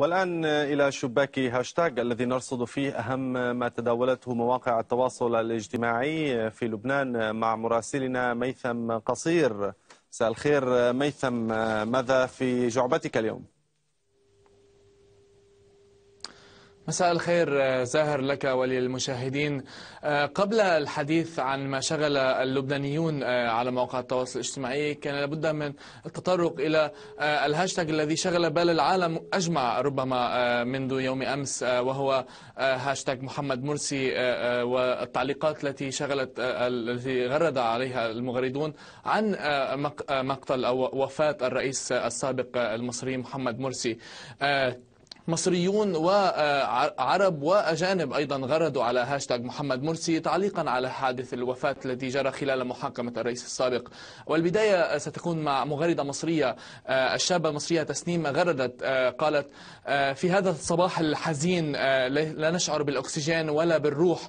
والآن إلى شباك هاشتاج الذي نرصد فيه أهم ما تداولته مواقع التواصل الاجتماعي في لبنان مع مراسلنا ميثم قصير مساء الخير ميثم ماذا في جعبتك اليوم؟ مساء الخير آه، زاهر لك وللمشاهدين آه، قبل الحديث عن ما شغل اللبنانيون آه، على مواقع التواصل الاجتماعي كان لابد من التطرق إلى الهاشتاج الذي شغل بال العالم أجمع ربما منذ يوم أمس وهو هاشتاج محمد مرسي والتعليقات التي شغلت التي غرد عليها المغردون عن مقتل أو وفاة الرئيس السابق المصري محمد مرسي مصريون وعرب آه، وأجانب أيضا غردوا على هاشتاج محمد مرسي تعليقا على حادث الوفاة الذي جرى خلال محاكمة الرئيس السابق والبداية آه، ستكون مع مغردة مصرية آه، الشابة المصرية تسنيم غردت قالت في هذا الصباح الحزين لا نشعر بالأكسجين ولا بالروح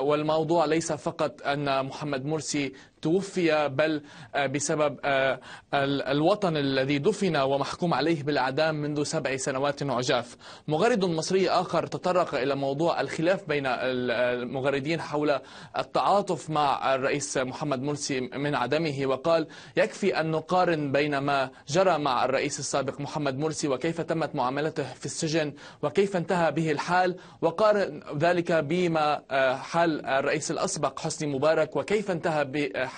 والموضوع ليس فقط أن محمد مرسي توفي بل آه، بسبب آه، الوطن الذي دفن ومحكوم عليه بالإعدام منذ سبع سنوات عجاف مغرد مصري آخر تطرق إلى موضوع الخلاف بين المغردين حول التعاطف مع الرئيس محمد مرسي من عدمه وقال يكفي أن نقارن بين ما جرى مع الرئيس السابق محمد مرسي وكيف تمت معاملته في السجن وكيف انتهى به الحال وقارن ذلك بما آه، حال الرئيس الأسبق حسني مبارك وكيف انتهى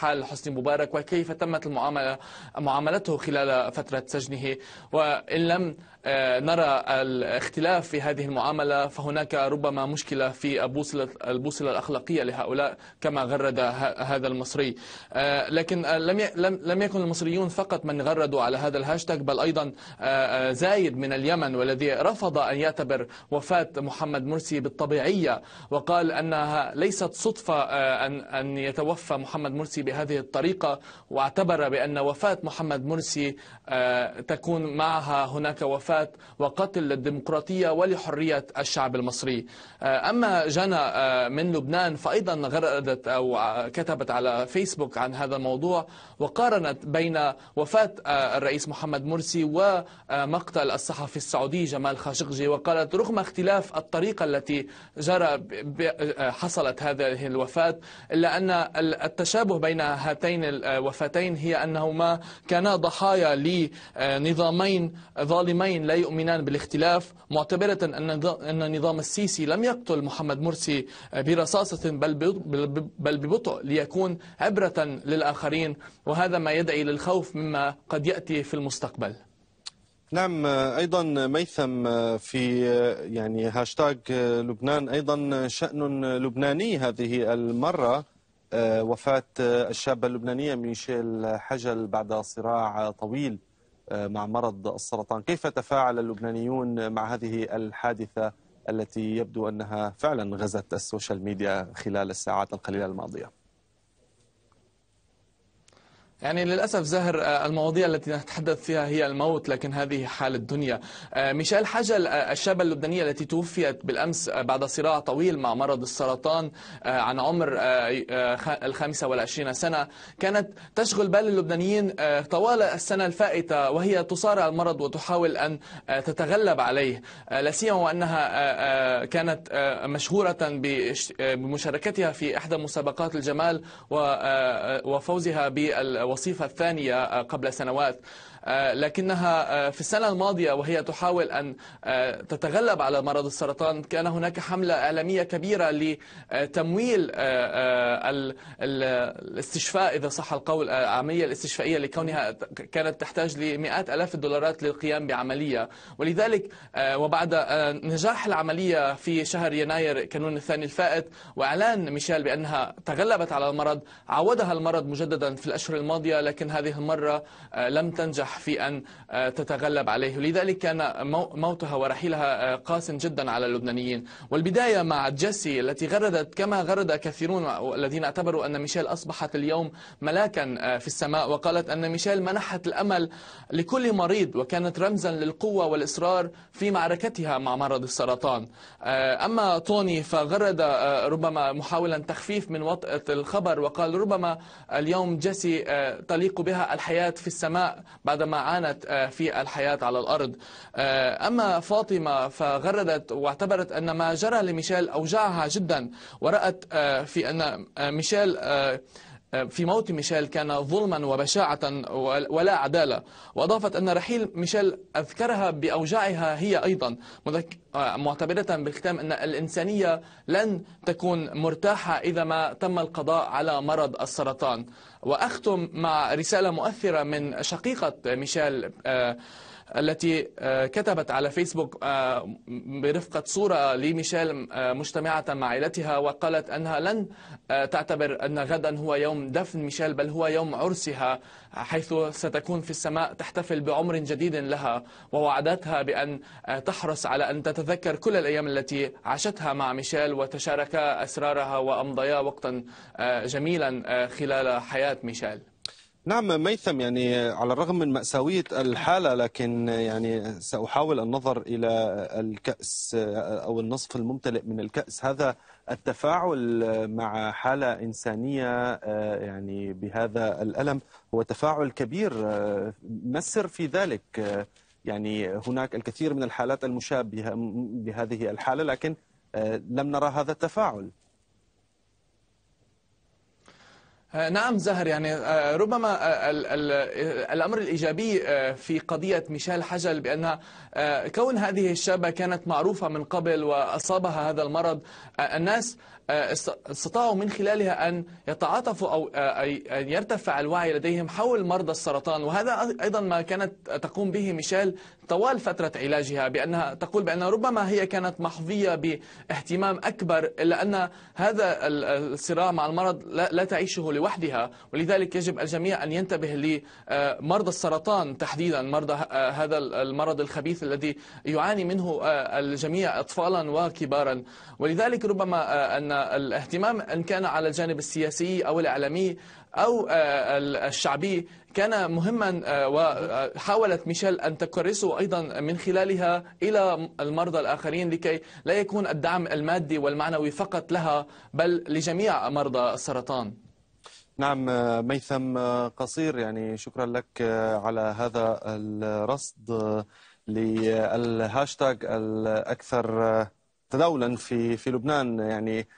حال حسني مبارك وكيف تمت المعاملة معاملته خلال فترة سجنه وإن لم آه، نرى الاختلاف في هذه المعاملة فهناك ربما مشكلة في البوصلة, البوصلة الأخلاقية لهؤلاء كما غرد هذا المصري آه، لكن آه، لم لم يكن المصريون فقط من غردوا على هذا الهاشتاج بل أيضا زايد من اليمن والذي رفض أن يعتبر وفاة محمد مرسي بالطبيعية وقال أنها ليست صدفة أن يتوفى محمد مرسي بهذه الطريقة واعتبر بأن وفاة محمد مرسي آه، تكون معها هناك وفاة وقتل للديمقراطية ولحرية الشعب المصري آه، أما جانا آه، من لبنان فأيضا غردت أو كتبت على فيسبوك عن هذا الموضوع وقارنت بين وفاة الرئيس محمد مرسي ومقتل الصحفي السعودي جمال خاشقجي وقالت رغم اختلاف الطريقة التي جرى حصلت هذه الوفاة إلا أن التشابه بين هاتين الوفتين آه، هي أنهما كانا ضحايا لنظامين آه، ظالمين لا يؤمنان بالاختلاف معتبرة أن نظام السيسي لم يقتل محمد مرسي آه، برصاصة بل ببطء ليكون عبرة للآخرين وهذا ما يدعي للخوف مما قد يأتي في المستقبل نعم ايضا ميثم في يعني هاشتاج لبنان ايضا شان لبناني هذه المره آه، وفاة آه، الشابة اللبنانية ميشيل حجل بعد صراع طويل آه، مع مرض السرطان كيف تفاعل اللبنانيون مع هذه الحادثة التي يبدو أنها فعلا غزت السوشيال ميديا خلال الساعات القليلة الماضية يعني للأسف زهر آه، المواضيع التي نتحدث فيها هي الموت لكن هذه حال الدنيا آه، ميشيل حجل آه، الشابة اللبنانية التي توفيت بالأمس بعد صراع طويل مع مرض السرطان عن عمر الخامسة والعشرين سنة كانت تشغل بال اللبنانيين طوال السنة الفائتة وهي تصارع المرض وتحاول أن تتغلب عليه لاسيما وأنها كانت مشهورة بمشاركتها في إحدى مسابقات الجمال وفوزها بال الوصيفه الثانية قبل سنوات آه، لكنها آه، في السنة الماضية وهي تحاول أن آه، تتغلب على مرض السرطان كان هناك حملة إعلامية كبيرة لتمويل الاستشفاء إذا صح القول العملية الاستشفائية لكونها كانت تحتاج لمئات ألاف الدولارات للقيام بعملية ولذلك وبعد نجاح العملية في شهر يناير كانون الثاني الفائت وإعلان ميشيل بأنها تغلبت على المرض عودها المرض مجددا في الأشهر الماضية لكن هذه المرة لم تنجح في أن آه، تتغلب عليه لذلك كان موتها ورحيلها آه، قاس جدا على اللبنانيين والبداية مع جيسي التي غردت كما غرد كثيرون الذين اعتبروا أن ميشيل أصبحت اليوم ملاكا آه، في السماء وقالت أن ميشيل منحت الأمل لكل مريض وكانت رمزا للقوة والإصرار في معركتها مع مرض السرطان أما توني فغرد ربما محاولا تخفيف من وطأة الخبر وقال ربما اليوم جيسي تليق بها الحياة في السماء بعد بعدما عانت آه، في الحياة على الأرض آه، أما فاطمة فغردت واعتبرت أن ما جرى لميشيل أوجعها جدا ورأت آه، في أن ميشيل في موت ميشيل كان ظلما وبشاعة ولا عدالة وأضافت أن رحيل ميشيل أذكرها بأوجاعها هي أيضا آه، معتبرة بالختام أن الإنسانية لن تكون مرتاحة إذا ما تم القضاء على مرض السرطان وأختم مع رسالة مؤثرة من شقيقة ميشيل آه، التي آه، كتبت على فيسبوك آه، برفقة صورة لميشيل آه، مجتمعة مع عائلتها وقالت أنها لن تعتبر أن غدا هو يوم دفن ميشيل بل هو يوم عرسها حيث ستكون في السماء تحتفل بعمر جديد لها ووعدتها بأن تحرص على أن تتذكر كل الأيام التي عاشتها مع ميشيل وتشارك أسرارها وأمضيا وقتا جميلا خلال حياة ميشيل نعم ميثم يعني على الرغم من مأساوية الحالة لكن يعني سأحاول النظر إلى الكأس أو النصف الممتلئ من الكأس هذا التفاعل مع حالة إنسانية آه، يعني بهذا الألم هو تفاعل كبير آه، ما السر في ذلك آه، يعني هناك الكثير من الحالات المشابهة بهذه الحالة لكن لم نرى هذا التفاعل آه، نعم زهر يعني آه، ربما آه، الأمر الإيجابي في قضية ميشيل حجل بأن كون هذه الشابة كانت معروفة من قبل وأصابها هذا المرض الناس استطاعوا من خلالها أن يتعاطفوا أو أن يرتفع الوعي لديهم حول مرضى السرطان وهذا أيضا ما كانت تقوم به ميشيل طوال فترة علاجها بأنها تقول بأن ربما هي كانت محظية باهتمام أكبر إلا أن هذا الصراع مع المرض لا تعيشه لوحدها لوحدها ولذلك يجب الجميع أن ينتبه لمرضى آه، السرطان تحديدا مرضى آه، هذا المرض الخبيث الذي يعاني منه آه، الجميع أطفالا وكبارا ولذلك ربما أن الاهتمام إن كان على الجانب السياسي أو الإعلامي أو الشعبي كان مهما وحاولت ميشيل أن تكرسه أيضا من خلالها إلى المرضى الآخرين لكي لا يكون الدعم المادي والمعنوي فقط لها بل لجميع مرضى السرطان نعم ميثم قصير يعني شكرا لك آه، على هذا الرصد آه، للهاشتاج الأكثر آه، تداولا في في لبنان يعني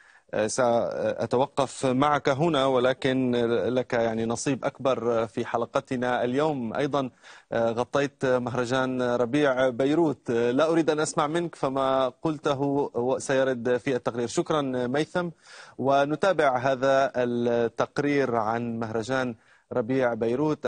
سأتوقف معك هنا ولكن لك يعني نصيب أكبر في حلقتنا اليوم أيضا آه، غطيت مهرجان ربيع بيروت آه، لا أريد أن أسمع منك فما قلته سيرد في التقرير شكرا ميثم ونتابع هذا التقرير عن مهرجان ربيع بيروت